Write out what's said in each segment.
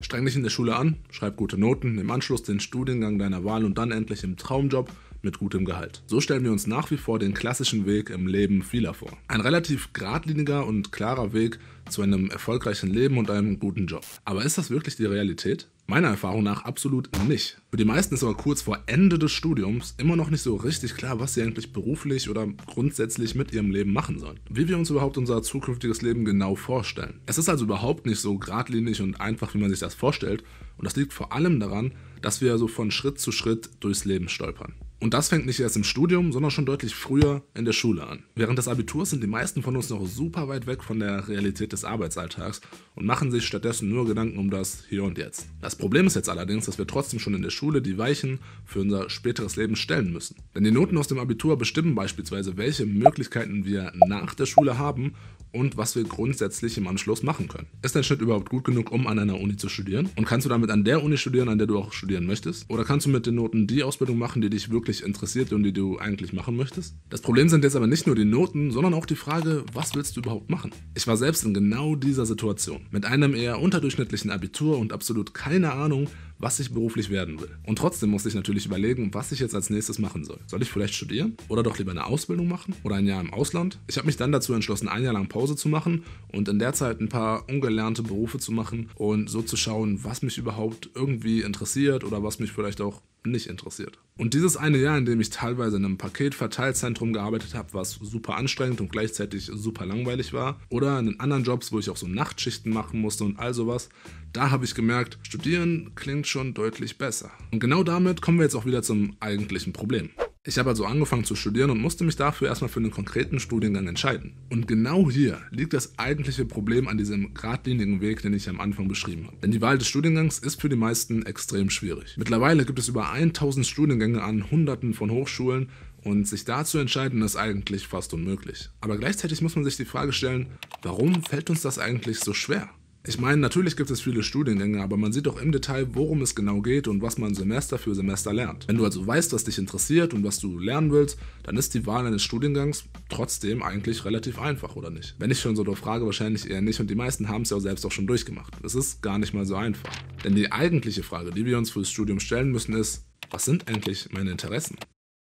Streng dich in der Schule an, schreib gute Noten, im Anschluss den Studiengang deiner Wahl und dann endlich im Traumjob mit gutem Gehalt. So stellen wir uns nach wie vor den klassischen Weg im Leben vieler vor. Ein relativ geradliniger und klarer Weg zu einem erfolgreichen Leben und einem guten Job. Aber ist das wirklich die Realität? Meiner Erfahrung nach absolut nicht. Für die meisten ist aber kurz vor Ende des Studiums immer noch nicht so richtig klar, was sie eigentlich beruflich oder grundsätzlich mit ihrem Leben machen sollen. Wie wir uns überhaupt unser zukünftiges Leben genau vorstellen. Es ist also überhaupt nicht so geradlinig und einfach, wie man sich das vorstellt. Und das liegt vor allem daran, dass wir so also von Schritt zu Schritt durchs Leben stolpern. Und das fängt nicht erst im Studium, sondern schon deutlich früher in der Schule an. Während des Abiturs sind die meisten von uns noch super weit weg von der Realität des Arbeitsalltags und machen sich stattdessen nur Gedanken um das Hier und Jetzt. Das Problem ist jetzt allerdings, dass wir trotzdem schon in der Schule die Weichen für unser späteres Leben stellen müssen. Denn die Noten aus dem Abitur bestimmen beispielsweise, welche Möglichkeiten wir nach der Schule haben und was wir grundsätzlich im Anschluss machen können. Ist dein Schnitt überhaupt gut genug, um an einer Uni zu studieren? Und kannst du damit an der Uni studieren, an der du auch studieren möchtest? Oder kannst du mit den Noten die Ausbildung machen, die dich wirklich interessiert und die du eigentlich machen möchtest? Das Problem sind jetzt aber nicht nur die Noten, sondern auch die Frage, was willst du überhaupt machen? Ich war selbst in genau dieser Situation. Mit einem eher unterdurchschnittlichen Abitur und absolut keine Ahnung, was ich beruflich werden will. Und trotzdem musste ich natürlich überlegen, was ich jetzt als nächstes machen soll. Soll ich vielleicht studieren oder doch lieber eine Ausbildung machen oder ein Jahr im Ausland? Ich habe mich dann dazu entschlossen, ein Jahr lang Pause zu machen und in der Zeit ein paar ungelernte Berufe zu machen und so zu schauen, was mich überhaupt irgendwie interessiert oder was mich vielleicht auch nicht interessiert. Und dieses eine Jahr, in dem ich teilweise in einem Paketverteilzentrum gearbeitet habe, was super anstrengend und gleichzeitig super langweilig war, oder in den anderen Jobs, wo ich auch so Nachtschichten machen musste und all sowas, da habe ich gemerkt, studieren klingt schon deutlich besser. Und genau damit kommen wir jetzt auch wieder zum eigentlichen Problem. Ich habe also angefangen zu studieren und musste mich dafür erstmal für einen konkreten Studiengang entscheiden. Und genau hier liegt das eigentliche Problem an diesem geradlinigen Weg, den ich am Anfang beschrieben habe. Denn die Wahl des Studiengangs ist für die meisten extrem schwierig. Mittlerweile gibt es über 1000 Studiengänge an hunderten von Hochschulen und sich dazu entscheiden ist eigentlich fast unmöglich. Aber gleichzeitig muss man sich die Frage stellen, warum fällt uns das eigentlich so schwer? Ich meine, natürlich gibt es viele Studiengänge, aber man sieht auch im Detail, worum es genau geht und was man Semester für Semester lernt. Wenn du also weißt, was dich interessiert und was du lernen willst, dann ist die Wahl eines Studiengangs trotzdem eigentlich relativ einfach, oder nicht? Wenn ich schon so darauf frage, wahrscheinlich eher nicht und die meisten haben es ja selbst auch schon durchgemacht. Es ist gar nicht mal so einfach. Denn die eigentliche Frage, die wir uns fürs Studium stellen müssen, ist, was sind eigentlich meine Interessen?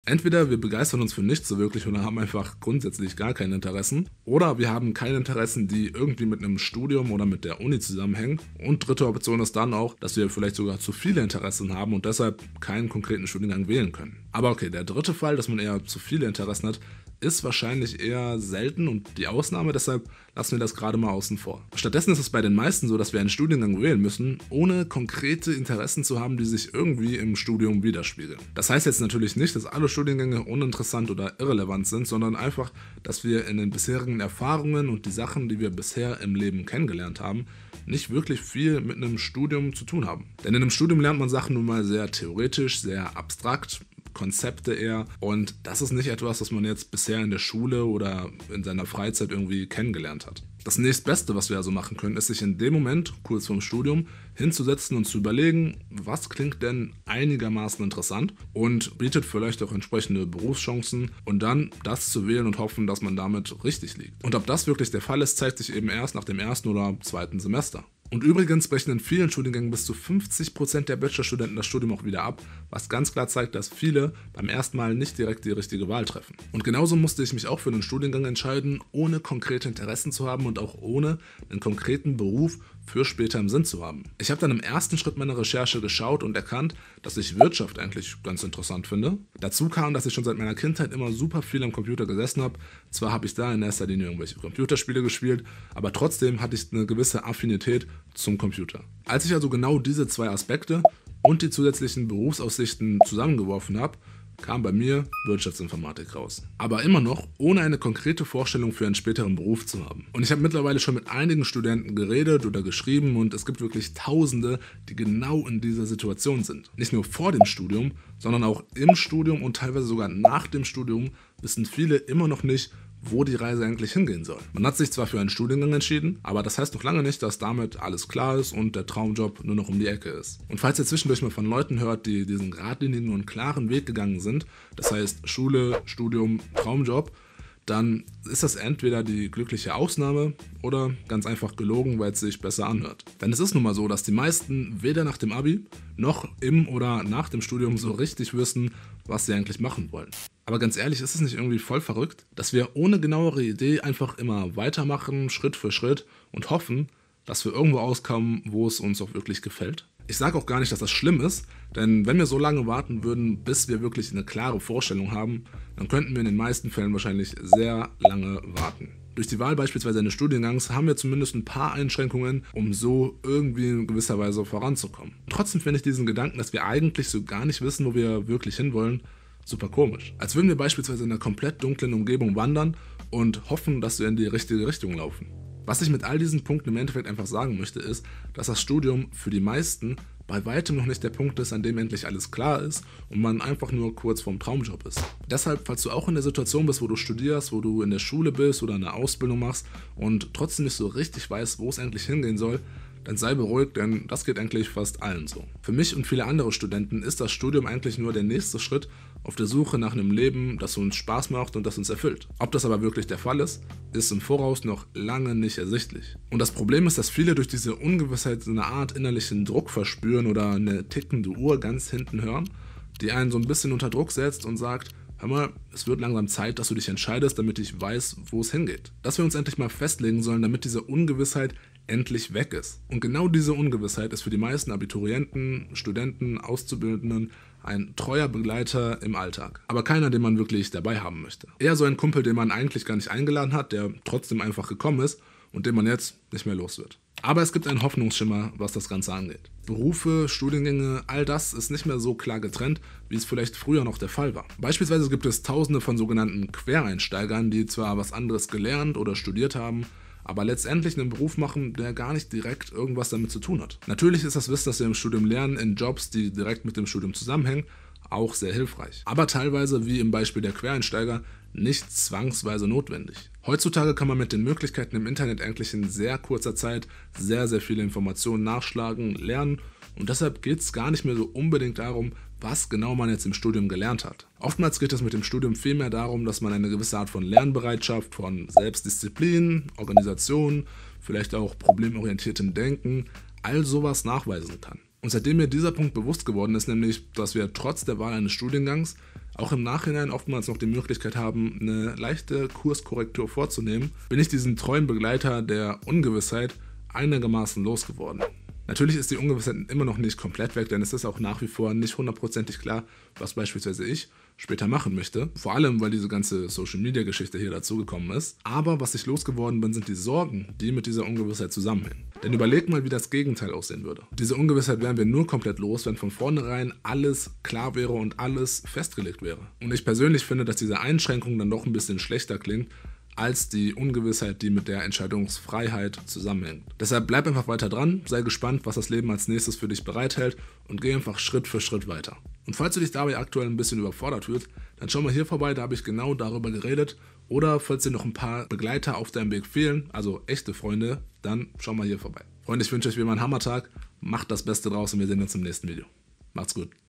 Entweder wir begeistern uns für nichts so wirklich oder haben einfach grundsätzlich gar keine Interessen. Oder wir haben keine Interessen, die irgendwie mit einem Studium oder mit der Uni zusammenhängen. Und dritte Option ist dann auch, dass wir vielleicht sogar zu viele Interessen haben und deshalb keinen konkreten Studiengang wählen können. Aber okay, der dritte Fall, dass man eher zu viele Interessen hat, ist wahrscheinlich eher selten und die Ausnahme, deshalb lassen wir das gerade mal außen vor. Stattdessen ist es bei den meisten so, dass wir einen Studiengang wählen müssen, ohne konkrete Interessen zu haben, die sich irgendwie im Studium widerspiegeln. Das heißt jetzt natürlich nicht, dass alle Studiengänge uninteressant oder irrelevant sind, sondern einfach, dass wir in den bisherigen Erfahrungen und die Sachen, die wir bisher im Leben kennengelernt haben, nicht wirklich viel mit einem Studium zu tun haben. Denn in einem Studium lernt man Sachen nun mal sehr theoretisch, sehr abstrakt Konzepte eher. Und das ist nicht etwas, das man jetzt bisher in der Schule oder in seiner Freizeit irgendwie kennengelernt hat. Das nächstbeste, was wir also machen können, ist sich in dem Moment, kurz vorm Studium, hinzusetzen und zu überlegen, was klingt denn einigermaßen interessant und bietet vielleicht auch entsprechende Berufschancen und dann das zu wählen und hoffen, dass man damit richtig liegt. Und ob das wirklich der Fall ist, zeigt sich eben erst nach dem ersten oder zweiten Semester. Und übrigens brechen in vielen Studiengängen bis zu 50% der Bachelorstudenten das Studium auch wieder ab, was ganz klar zeigt, dass viele beim ersten Mal nicht direkt die richtige Wahl treffen. Und genauso musste ich mich auch für einen Studiengang entscheiden, ohne konkrete Interessen zu haben und auch ohne einen konkreten Beruf für später im Sinn zu haben. Ich habe dann im ersten Schritt meiner Recherche geschaut und erkannt, dass ich Wirtschaft eigentlich ganz interessant finde. Dazu kam, dass ich schon seit meiner Kindheit immer super viel am Computer gesessen habe. Zwar habe ich da in erster Linie irgendwelche Computerspiele gespielt, aber trotzdem hatte ich eine gewisse Affinität zum Computer. Als ich also genau diese zwei Aspekte und die zusätzlichen Berufsaussichten zusammengeworfen habe, kam bei mir Wirtschaftsinformatik raus. Aber immer noch, ohne eine konkrete Vorstellung für einen späteren Beruf zu haben. Und ich habe mittlerweile schon mit einigen Studenten geredet oder geschrieben und es gibt wirklich Tausende, die genau in dieser Situation sind. Nicht nur vor dem Studium, sondern auch im Studium und teilweise sogar nach dem Studium wissen viele immer noch nicht, wo die Reise eigentlich hingehen soll. Man hat sich zwar für einen Studiengang entschieden, aber das heißt noch lange nicht, dass damit alles klar ist und der Traumjob nur noch um die Ecke ist. Und falls ihr zwischendurch mal von Leuten hört, die diesen geradlinigen und klaren Weg gegangen sind, das heißt Schule, Studium, Traumjob, dann ist das entweder die glückliche Ausnahme oder ganz einfach gelogen, weil es sich besser anhört. Denn es ist nun mal so, dass die meisten weder nach dem Abi noch im oder nach dem Studium so richtig wissen, was sie eigentlich machen wollen. Aber ganz ehrlich, ist es nicht irgendwie voll verrückt, dass wir ohne genauere Idee einfach immer weitermachen, Schritt für Schritt und hoffen, dass wir irgendwo auskommen, wo es uns auch wirklich gefällt? Ich sage auch gar nicht, dass das schlimm ist, denn wenn wir so lange warten würden, bis wir wirklich eine klare Vorstellung haben, dann könnten wir in den meisten Fällen wahrscheinlich sehr lange warten. Durch die Wahl beispielsweise eines Studiengangs haben wir zumindest ein paar Einschränkungen, um so irgendwie in gewisser Weise voranzukommen. Trotzdem finde ich diesen Gedanken, dass wir eigentlich so gar nicht wissen, wo wir wirklich hinwollen, super komisch. Als würden wir beispielsweise in einer komplett dunklen Umgebung wandern und hoffen, dass wir in die richtige Richtung laufen. Was ich mit all diesen Punkten im Endeffekt einfach sagen möchte, ist, dass das Studium für die meisten bei weitem noch nicht der Punkt ist, an dem endlich alles klar ist und man einfach nur kurz vorm Traumjob ist. Deshalb, falls du auch in der Situation bist, wo du studierst, wo du in der Schule bist oder eine Ausbildung machst und trotzdem nicht so richtig weißt, wo es endlich hingehen soll, dann sei beruhigt, denn das geht eigentlich fast allen so. Für mich und viele andere Studenten ist das Studium eigentlich nur der nächste Schritt auf der Suche nach einem Leben, das uns Spaß macht und das uns erfüllt. Ob das aber wirklich der Fall ist, ist im Voraus noch lange nicht ersichtlich. Und das Problem ist, dass viele durch diese Ungewissheit so eine Art innerlichen Druck verspüren oder eine tickende Uhr ganz hinten hören, die einen so ein bisschen unter Druck setzt und sagt, hör mal, es wird langsam Zeit, dass du dich entscheidest, damit ich weiß, wo es hingeht. Dass wir uns endlich mal festlegen sollen, damit diese Ungewissheit endlich weg ist. Und genau diese Ungewissheit ist für die meisten Abiturienten, Studenten, Auszubildenden ein treuer Begleiter im Alltag. Aber keiner, den man wirklich dabei haben möchte. Eher so ein Kumpel, den man eigentlich gar nicht eingeladen hat, der trotzdem einfach gekommen ist und den man jetzt nicht mehr los wird. Aber es gibt einen Hoffnungsschimmer, was das Ganze angeht. Berufe, Studiengänge, all das ist nicht mehr so klar getrennt, wie es vielleicht früher noch der Fall war. Beispielsweise gibt es tausende von sogenannten Quereinsteigern, die zwar was anderes gelernt oder studiert haben, aber letztendlich einen Beruf machen, der gar nicht direkt irgendwas damit zu tun hat. Natürlich ist das Wissen, das wir im Studium lernen, in Jobs, die direkt mit dem Studium zusammenhängen, auch sehr hilfreich. Aber teilweise, wie im Beispiel der Quereinsteiger, nicht zwangsweise notwendig. Heutzutage kann man mit den Möglichkeiten im Internet eigentlich in sehr kurzer Zeit sehr, sehr viele Informationen nachschlagen, lernen und deshalb geht es gar nicht mehr so unbedingt darum, was genau man jetzt im Studium gelernt hat. Oftmals geht es mit dem Studium vielmehr darum, dass man eine gewisse Art von Lernbereitschaft, von Selbstdisziplin, Organisation, vielleicht auch problemorientiertem Denken, all sowas nachweisen kann. Und seitdem mir dieser Punkt bewusst geworden ist, nämlich, dass wir trotz der Wahl eines Studiengangs auch im Nachhinein oftmals noch die Möglichkeit haben, eine leichte Kurskorrektur vorzunehmen, bin ich diesen treuen Begleiter der Ungewissheit einigermaßen losgeworden. Natürlich ist die Ungewissheit immer noch nicht komplett weg, denn es ist auch nach wie vor nicht hundertprozentig klar, was beispielsweise ich später machen möchte. Vor allem, weil diese ganze Social-Media-Geschichte hier dazugekommen ist. Aber was ich losgeworden bin, sind die Sorgen, die mit dieser Ungewissheit zusammenhängen. Denn überleg mal, wie das Gegenteil aussehen würde. Diese Ungewissheit wären wir nur komplett los, wenn von vornherein alles klar wäre und alles festgelegt wäre. Und ich persönlich finde, dass diese Einschränkung dann doch ein bisschen schlechter klingt, als die Ungewissheit, die mit der Entscheidungsfreiheit zusammenhängt. Deshalb bleib einfach weiter dran, sei gespannt, was das Leben als nächstes für dich bereithält und geh einfach Schritt für Schritt weiter. Und falls du dich dabei aktuell ein bisschen überfordert fühlst, dann schau mal hier vorbei, da habe ich genau darüber geredet. Oder falls dir noch ein paar Begleiter auf deinem Weg fehlen, also echte Freunde, dann schau mal hier vorbei. Freunde, ich wünsche euch wie immer einen Hammertag, macht das Beste draus und wir sehen uns im nächsten Video. Macht's gut.